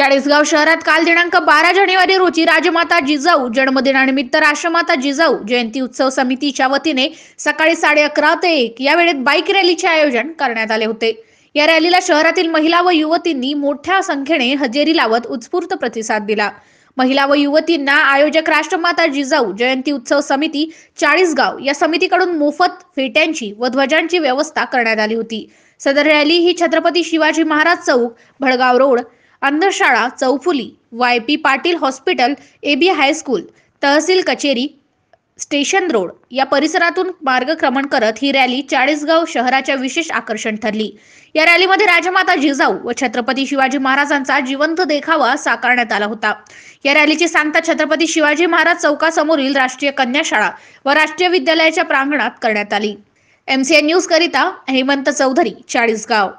चाळीसगाव शहरात काल दिनांक बारा जानेवारी रोजी राजमाता जिजाऊ जन्मदिनानिमित्त राष्ट्रमाता जिजाऊ जयंती उत्सव समितीच्या वतीने सकाळी साडे अकरा ते एक या वेळेत बाईक रॅलीचे आयोजन करण्यात आले होते या रॅलीला शहरातील महिला व युवतींनी मोठ्या संख्येने हजेरी लावत उत्स्फूर्त प्रतिसाद दिला महिला व युवतींना आयोजक राष्ट्रमाता जिजाऊ जयंती उत्सव समिती चाळीसगाव या समितीकडून मोफत फेट्यांची व ध्वजांची व्यवस्था करण्यात आली होती सदर रॅली ही छत्रपती शिवाजी महाराज चौक भडगाव रोड अंधशाळा चौफुली Y P Patil hospital A B high school तहसील कचेरी स्टेशन रोड या परिसरातून मार्गक्रमण करत ही रॅली चाळीसगाव शहराच्या विशेष आकर्षण ठरली या रॅलीमध्ये राजमाता जिजाऊ व छत्रपती शिवाजी महाराजांचा जिवंत देखावा साकारण्यात आला होता या रॅलीची सांगता छत्रपती शिवाजी महाराज चौकासमोरील राष्ट्रीय कन्या शाळा व राष्ट्रीय विद्यालयाच्या प्रांगणात करण्यात आली एमसीएन न्यूज करिता हेमंत चौधरी चाळीसगाव